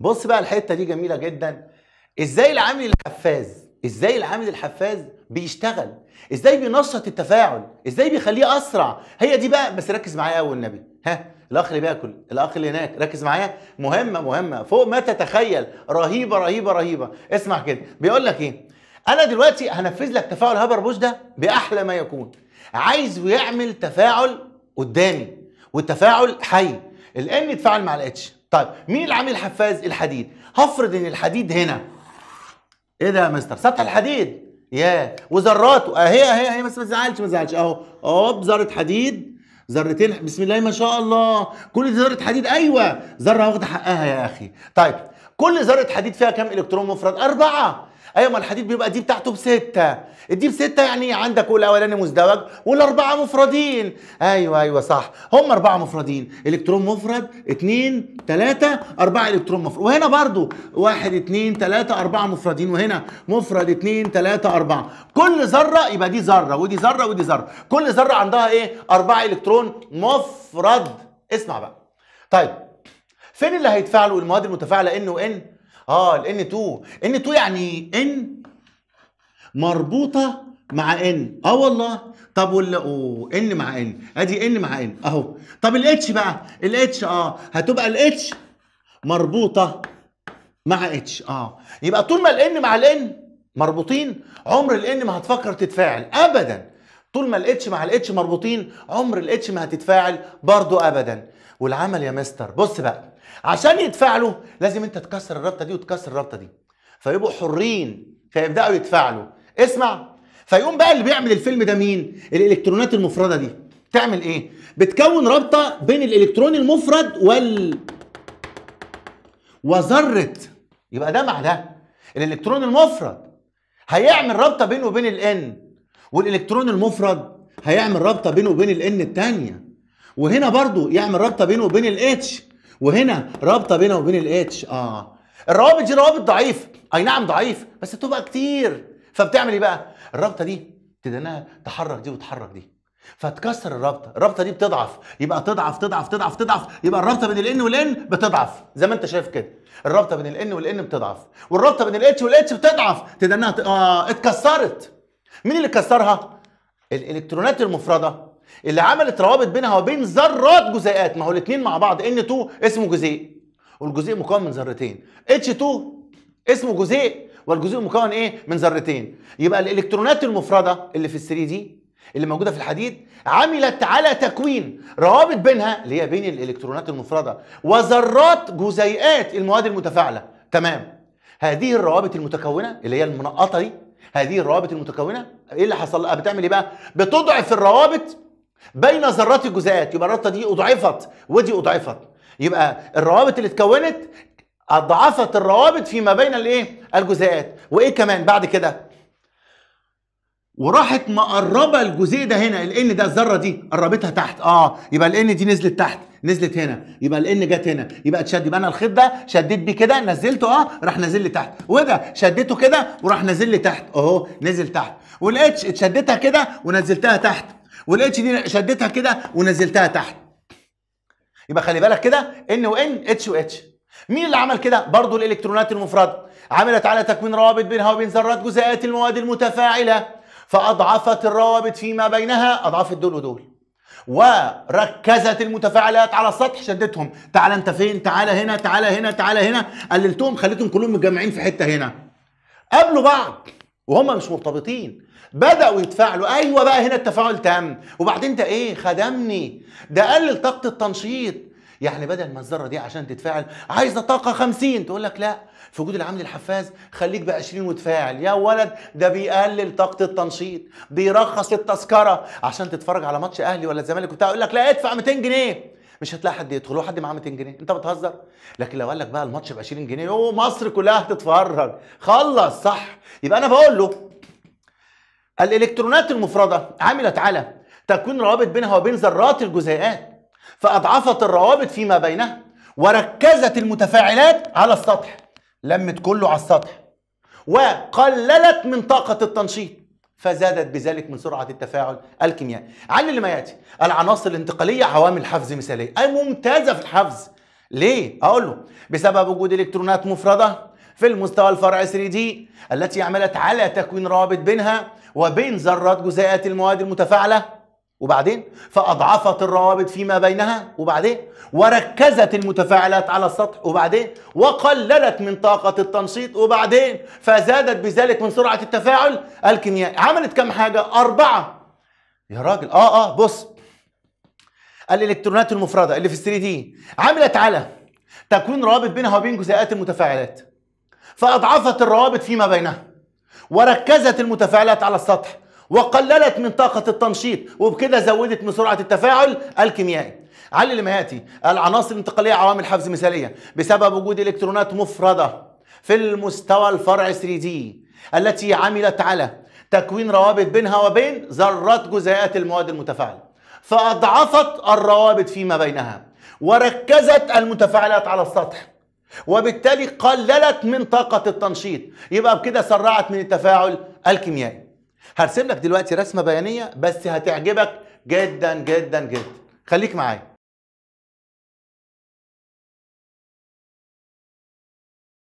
بص بقى الحته دي جميله جدا ازاي العامل الحفاز ازاي العامل الحفاز بيشتغل ازاي بينشط التفاعل ازاي بيخليه اسرع هي دي بقى بس ركز معايا قوي النبي ها الاخ اللي بياكل الاخ اللي هناك ركز معايا مهمه مهمه فوق ما تتخيل رهيبه رهيبه رهيبه اسمع كده بيقول لك ايه انا دلوقتي هنفذ لك تفاعل هابر بوش ده باحلى ما يكون عايزه يعمل تفاعل قدامي والتفاعل حي الان يتفاعل مع الاتش طيب مين العامل حفاز الحديد هفرض ان الحديد هنا ايه ده يا مستر سطح الحديد ياه وذراته اهي آه، اهي اهي بس ما تزعلش ما تزعلش اهو اوب ذره حديد ذرتين بسم الله ما شاء الله كل دي ذره حديد ايوه ذره واخده حقها يا اخي طيب كل ذره حديد فيها كام الكترون مفرد اربعه ايوه ما الحديد بيبقى دي بتاعته بسته دي بسته يعني عندك الاولاني مزدوج والاربعه مفردين ايوه ايوه صح هم اربعه مفردين الكترون مفرد اثنين ثلاثه اربعه الكترون مفرد وهنا برضو واحد اثنين ثلاثه اربعه مفردين وهنا مفرد اثنين ثلاثه اربعه كل ذره يبقى دي ذره ودي ذره ودي ذره كل ذره عندها ايه اربعه الكترون مفرد اسمع بقى طيب فين اللي هيتفاعلوا المواد المتفاعله ان وان اه الان 2 ان 2 يعني ان مربوطه مع ان اه والله طب وال ان مع ان ادي ان مع ان اهو طب الاتش بقى الاتش اه هتبقى الاتش مربوطه مع اتش اه يبقى طول ما الان مع الان مربوطين عمر الان ما هتفكر تتفاعل ابدا طول ما الاتش مع الاتش مربوطين عمر الاتش ما هتتفاعل برضو ابدا والعمل يا مستر بص بقى عشان يتفاعلوا لازم انت تكسر الرابطه دي وتكسر الرابطه دي فيبقوا حرين فيبداوا يتفاعلوا اسمع فيقوم بقى اللي بيعمل الفيلم ده مين الالكترونات المفرده دي تعمل ايه بتكون رابطه بين الالكترون المفرد وال وذره يبقى ده مع ده الالكترون المفرد هيعمل رابطه بينه وبين الان والالكترون المفرد هيعمل رابطه بينه وبين الان الثانيه وهنا برضو يعمل رابطه بينه وبين الاتش وهنا رابطه بينه وبين الاتش اه الروابط دي روابط ضعيف اي نعم ضعيف بس بتبقى كتير فبتعمل ايه بقى الرابطه دي تدناها تحرك دي وتحرك دي فتكسر الرابطه الرابطه دي بتضعف يبقى تضعف تضعف تضعف تضعف يبقى الرابطه بين الان والان بتضعف زي ما انت شايف كده الرابطه بين الان والان بتضعف والرابطه بين الاتش والاتش بتضعف تدناها آه اتكسرت مين اللي كسرها الالكترونات المفرده اللي عملت روابط بينها وبين ذرات جزيئات ما هو الاثنين مع بعض N2 اسمه جزيء والجزيء مكون من ذرتين H2 اسمه جزيء والجزيء مكون ايه من ذرتين يبقى الالكترونات المفرده اللي في ال 3 دي اللي موجوده في الحديد عملت على تكوين روابط بينها اللي هي بين الالكترونات المفرده وذرات جزيئات المواد المتفاعله تمام هذه الروابط المتكونه اللي هي المنقطه دي هذه الروابط المتكونه ايه اللي حصل لها بتعمل ايه بقى بتضعف الروابط بين ذرات الجزيئات يبقى الرابطه دي اضعفت ودي اضعفت يبقى الروابط اللي اتكونت اضعفت الروابط فيما بين الايه الجزيئات وايه كمان بعد كده وراحت مقربه الجزيء ده هنا الان ده الذره دي قربتها تحت اه يبقى الان دي نزلت تحت نزلت هنا يبقى الان جت هنا يبقى اتشد يبقى انا الخيط ده شديت بيه كده نزلته اه راح نازل لي تحت وده شديته كده وراح نازل لي تحت اهو نزل تحت والاتش اتشدتها كده ونزلتها تحت والاتش دي شديتها كده ونزلتها تحت يبقى خلي بالك كده ان وان اتش واتش مين اللي عمل كده برضه الالكترونات المفرده عملت على تكوين روابط بينها وبين ذرات جزيئات المواد المتفاعله فاضعفت الروابط فيما بينها اضعفت دول ودول وركزت المتفاعلات على السطح شدتهم تعال انت فين تعال هنا تعال هنا تعال هنا قللتهم خليتهم كلهم متجمعين في حته هنا قابلوا بعض وهم مش مرتبطين بدأوا يتفاعلوا أيوة بقى هنا التفاعل تم وبعدين ده إيه خدمني ده قلل طاقة التنشيط يعني بدل ما الذرة دي عشان تتفاعل عايزة طاقة 50 تقول لك لا في وجود العامل الحفاز خليك ب 20 وتفاعل يا ولد ده بيقلل طاقة التنشيط بيرخص التذكرة عشان تتفرج على ماتش أهلي ولا الزمالك وبتاع يقول لك لا ادفع 200 جنيه مش هتلاقي حد يدخل حد معاه 200 جنيه انت بتهزر لكن لو قال لك بقى الماتش ب 20 جنيه يوم مصر كلها هتتفرج خلص صح يبقى انا بقول له الالكترونات المفرده عملت على تكوين روابط بينها وبين ذرات الجزيئات فاضعفت الروابط فيما بينها وركزت المتفاعلات على السطح لمت كله على السطح وقللت من طاقه التنشيط فزادت بذلك من سرعة التفاعل الكيميائي علل ما يأتي العناصر الانتقالية عوامل حفز مثالية أي ممتازة في الحفز ليه؟ أقول له بسبب وجود إلكترونات مفردة في المستوى الفرعي 3 دي التي عملت على تكوين رابط بينها وبين ذرات جزيئات المواد المتفاعلة وبعدين فأضعفت الروابط فيما بينها وبعدين وركزت المتفاعلات على السطح وبعدين وقللت من طاقة التنشيط وبعدين فزادت بذلك من سرعة التفاعل الكيميائي عملت كم حاجة؟ أربعة يا راجل آه آه بص الإلكترونات المفردة اللي في 3 دي عملت على تكوين روابط بينها وبين جزيئات المتفاعلات فأضعفت الروابط فيما بينها وركزت المتفاعلات على السطح وقللت من طاقة التنشيط وبكده زودت من سرعة التفاعل الكيميائي علي المهاتي العناصر الانتقالية عوامل حفز مثالية بسبب وجود إلكترونات مفردة في المستوى الفرع 3D التي عملت على تكوين روابط بينها وبين ذرات جزيئات المواد المتفاعلة فأضعفت الروابط فيما بينها وركزت المتفاعلات على السطح وبالتالي قللت من طاقة التنشيط يبقى بكده سرعت من التفاعل الكيميائي هرسم لك دلوقتي رسمه بيانيه بس هتعجبك جدا جدا جدا خليك معايا